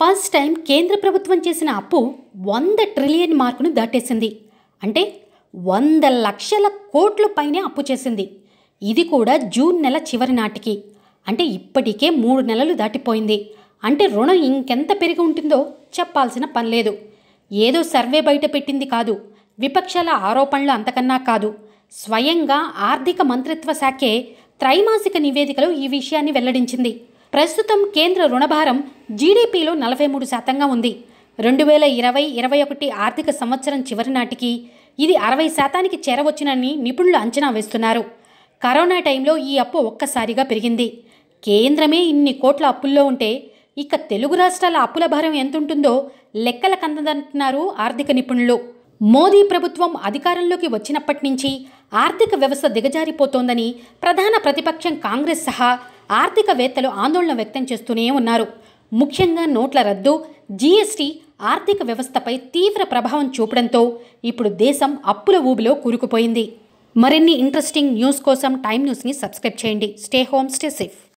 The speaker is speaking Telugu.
ఫస్ట్ టైం కేంద్ర ప్రభుత్వం చేసిన అప్పు వంద ట్రిలియన్ మార్కును దాటేసింది అంటే వంద లక్షల కోట్ల పైనే అప్పు చేసింది ఇది కూడా జూన్ నెల చివరి నాటికి అంటే ఇప్పటికే మూడు నెలలు దాటిపోయింది అంటే రుణం ఇంకెంత పెరిగి ఉంటుందో చెప్పాల్సిన పనిలేదు ఏదో సర్వే బయట పెట్టింది కాదు విపక్షాల ఆరోపణలు అంతకన్నా కాదు స్వయంగా ఆర్థిక మంత్రిత్వ శాఖే త్రైమాసిక నివేదికలో ఈ విషయాన్ని వెల్లడించింది ప్రస్తుతం కేంద్ర రుణభారం జీడీపీలో నలభై మూడు శాతంగా ఉంది రెండు వేల ఇరవై ఇరవై ఒకటి ఆర్థిక సంవత్సరం చివరి నాటికి ఇది అరవై శాతానికి చేరవచ్చునని నిపుణులు అంచనా వేస్తున్నారు కరోనా టైంలో ఈ అప్పు ఒక్కసారిగా పెరిగింది కేంద్రమే ఇన్ని కోట్ల అప్పుల్లో ఉంటే ఇక తెలుగు రాష్ట్రాల అప్పుల భారం ఎంతుంటుందో లెక్కల కందదంటున్నారు ఆర్థిక నిపుణులు మోదీ ప్రభుత్వం అధికారంలోకి వచ్చినప్పటి నుంచి ఆర్థిక వ్యవస్థ దిగజారిపోతోందని ప్రధాన ప్రతిపక్షం కాంగ్రెస్ సహా ఆర్థికవేత్తలు ఆందోళన వ్యక్తం చేస్తూనే ఉన్నారు ముఖ్యంగా నోట్ల రద్దు జీఎస్టీ ఆర్థిక వ్యవస్థపై తీవ్ర ప్రభావం చూపడంతో ఇప్పుడు దేశం అప్పుల ఊబిలో కూరుకుపోయింది మరిన్ని ఇంట్రెస్టింగ్ న్యూస్ కోసం టైమ్ న్యూస్ని సబ్స్క్రైబ్ చేయండి స్టే హోమ్ స్టే సేఫ్